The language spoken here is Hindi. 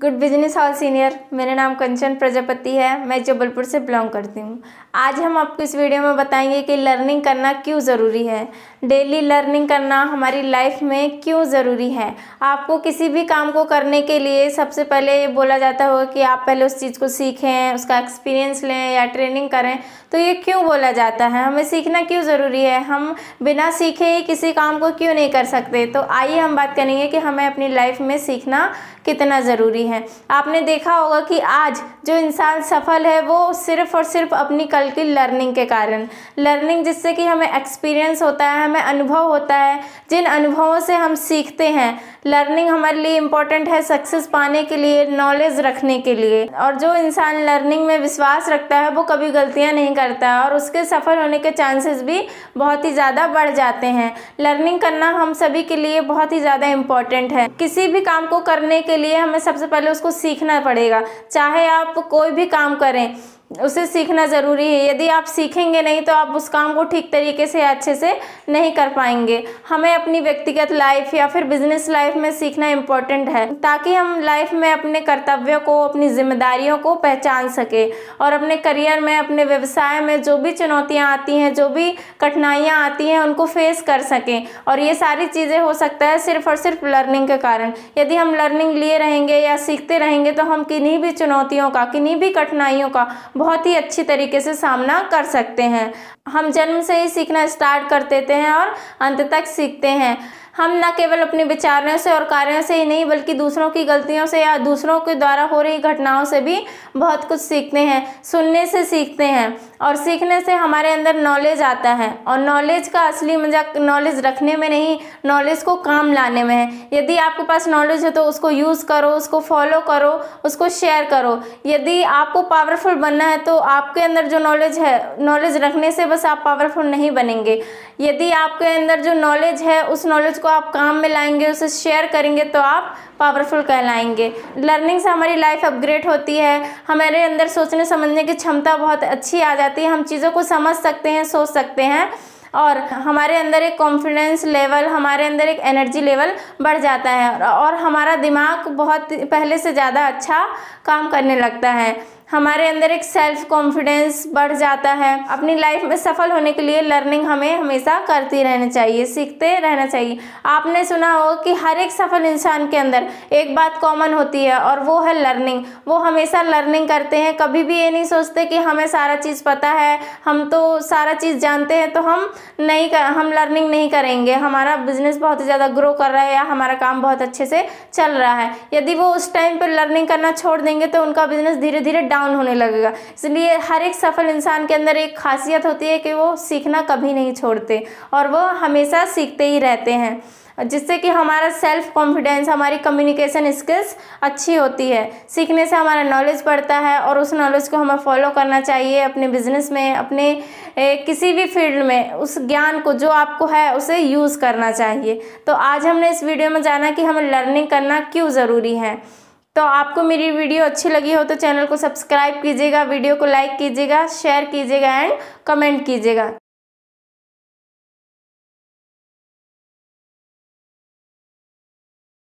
गुड बिजनेस ऑल सीनियर मेरा नाम कंचन प्रजापति है मैं जबलपुर से बिलोंग करती हूँ आज हम आपको इस वीडियो में बताएंगे कि लर्निंग करना क्यों ज़रूरी है डेली लर्निंग करना हमारी लाइफ में क्यों ज़रूरी है आपको किसी भी काम को करने के लिए सबसे पहले ये बोला जाता होगा कि आप पहले उस चीज़ को सीखें उसका एक्सपीरियंस लें या ट्रेनिंग करें तो ये क्यों बोला जाता है हमें सीखना क्यों ज़रूरी है हम बिना सीखे ही किसी काम को क्यों नहीं कर सकते तो आइए हम बात करेंगे कि हमें अपनी लाइफ में सीखना कितना ज़रूरी ज़रूरी हैं आपने देखा होगा कि आज जो इंसान सफल है वो सिर्फ़ और सिर्फ अपनी कल की लर्निंग के कारण लर्निंग जिससे कि हमें एक्सपीरियंस होता है हमें अनुभव होता है जिन अनुभवों से हम सीखते हैं लर्निंग हमारे लिए इम्पॉर्टेंट है सक्सेस पाने के लिए नॉलेज रखने के लिए और जो इंसान लर्निंग में विश्वास रखता है वो कभी गलतियाँ नहीं करता और उसके सफल होने के चांसेस भी बहुत ही ज़्यादा बढ़ जाते हैं लर्निंग करना हम सभी के लिए बहुत ही ज़्यादा इम्पॉर्टेंट है किसी भी काम को करने के लिए हमें सबसे पहले उसको सीखना पड़ेगा चाहे आप कोई भी काम करें उसे सीखना ज़रूरी है यदि आप सीखेंगे नहीं तो आप उस काम को ठीक तरीके से अच्छे से नहीं कर पाएंगे हमें अपनी व्यक्तिगत लाइफ या फिर बिजनेस लाइफ में सीखना इम्पोर्टेंट है ताकि हम लाइफ में अपने कर्तव्यों को अपनी जिम्मेदारियों को पहचान सके और अपने करियर में अपने व्यवसाय में जो भी चुनौतियाँ आती हैं जो भी कठिनाइयाँ आती हैं उनको फेस कर सकें और ये सारी चीज़ें हो सकता है सिर्फ और सिर्फ लर्निंग के कारण यदि हम लर्निंग लिए रहेंगे या सीखते रहेंगे तो हम किन्हीं भी चुनौतियों का किन्हीं भी कठिनाइयों का बहुत ही अच्छी तरीके से सामना कर सकते हैं हम जन्म से ही सीखना स्टार्ट कर देते हैं और अंत तक सीखते हैं हम न केवल अपने विचारों से और कार्यों से ही नहीं बल्कि दूसरों की गलतियों से या दूसरों के द्वारा हो रही घटनाओं से भी बहुत कुछ सीखते हैं सुनने से सीखते हैं और सीखने से हमारे अंदर नॉलेज आता है और नॉलेज का असली मजा नॉलेज रखने में नहीं नॉलेज को काम लाने में है यदि आपके पास नॉलेज है तो उसको यूज़ करो उसको फॉलो करो उसको शेयर करो यदि आपको पावरफुल बनना है तो आपके अंदर जो नॉलेज है नॉलेज रखने से बस आप पावरफुल नहीं बनेंगे यदि आपके अंदर जो नॉलेज है उस नॉलेज को आप काम में लाएंगे उसे शेयर करेंगे तो आप पावरफुल कहलाएंगे लर्निंग से हमारी लाइफ अपग्रेड होती है हमारे अंदर सोचने समझने की क्षमता बहुत अच्छी आ जाती है हम चीज़ों को समझ सकते हैं सोच सकते हैं और हमारे अंदर एक कॉन्फिडेंस लेवल हमारे अंदर एक एनर्जी लेवल बढ़ जाता है और हमारा दिमाग बहुत पहले से ज़्यादा अच्छा काम करने लगता है हमारे अंदर एक सेल्फ कॉन्फिडेंस बढ़ जाता है अपनी लाइफ में सफल होने के लिए लर्निंग हमें हमेशा करती रहनी चाहिए सीखते रहना चाहिए आपने सुना हो कि हर एक सफल इंसान के अंदर एक बात कॉमन होती है और वो है लर्निंग वो हमेशा लर्निंग करते हैं कभी भी ये नहीं सोचते कि हमें सारा चीज़ पता है हम तो सारा चीज़ जानते हैं तो हम नहीं कर, हम लर्निंग नहीं करेंगे हमारा बिजनेस बहुत ही ज़्यादा ग्रो कर रहा है या हमारा काम बहुत अच्छे से चल रहा है यदि वो उस टाइम पर लर्निंग करना छोड़ देंगे तो उनका बिजनेस धीरे धीरे डाउन डाउन होने लगेगा इसलिए हर एक सफल इंसान के अंदर एक खासियत होती है कि वो सीखना कभी नहीं छोड़ते और वो हमेशा सीखते ही रहते हैं जिससे कि हमारा सेल्फ कॉन्फिडेंस हमारी कम्युनिकेशन स्किल्स अच्छी होती है सीखने से हमारा नॉलेज बढ़ता है और उस नॉलेज को हमें फॉलो करना चाहिए अपने बिजनेस में अपने ए, किसी भी फील्ड में उस ज्ञान को जो आपको है उसे यूज़ करना चाहिए तो आज हमने इस वीडियो में जाना कि हमें लर्निंग करना क्यों ज़रूरी है तो आपको मेरी वीडियो अच्छी लगी हो तो चैनल को सब्सक्राइब कीजिएगा वीडियो को लाइक कीजिएगा शेयर कीजिएगा एंड कमेंट कीजिएगा